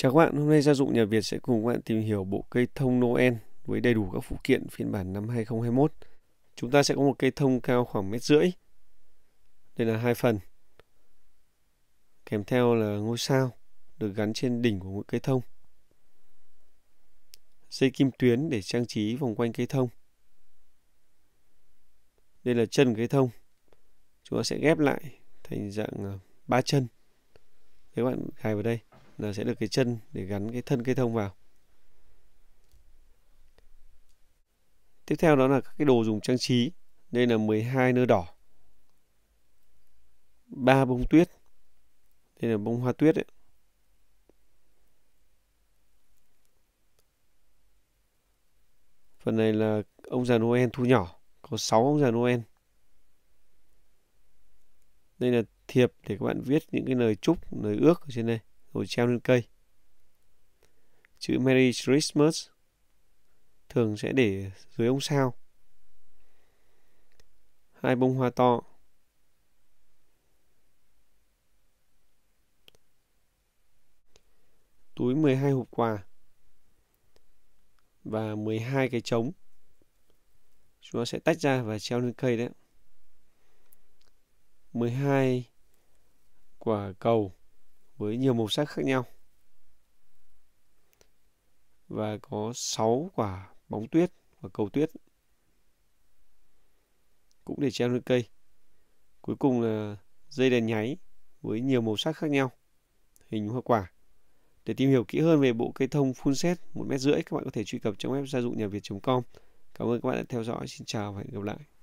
Chào các bạn, hôm nay Gia Dụng Nhà Việt sẽ cùng các bạn tìm hiểu bộ cây thông Noel với đầy đủ các phụ kiện phiên bản năm 2021. Chúng ta sẽ có một cây thông cao khoảng mét rưỡi. Đây là hai phần. Kèm theo là ngôi sao được gắn trên đỉnh của mỗi cây thông. Dây kim tuyến để trang trí vòng quanh cây thông. Đây là chân cây thông. Chúng ta sẽ ghép lại thành dạng à, ba chân. Nếu các bạn gài vào đây là sẽ được cái chân để gắn cái thân cây thông vào tiếp theo đó là các cái đồ dùng trang trí đây là 12 nơ đỏ ba bông tuyết đây là bông hoa tuyết đấy phần này là ông già Noel thu nhỏ có 6 ông già Noel đây là thiệp để các bạn viết những cái lời chúc lời ước ở trên đây rồi treo lên cây. Chữ Merry Christmas thường sẽ để dưới ông sao. Hai bông hoa to. Túi 12 hộp quà và 12 cái trống. Chúng ta sẽ tách ra và treo lên cây đấy. 12 quả cầu với nhiều màu sắc khác nhau và có 6 quả bóng tuyết và cầu tuyết cũng để treo lên cây cuối cùng là dây đèn nháy với nhiều màu sắc khác nhau hình hoa quả để tìm hiểu kỹ hơn về bộ cây thông phun xét một mét rưỡi các bạn có thể truy cập trong web gia dụng nhà việt com cảm ơn các bạn đã theo dõi xin chào và hẹn gặp lại